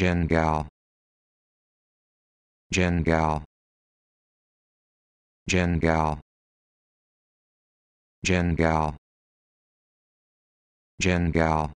Jengal Jengal Jengal Jengal Jengal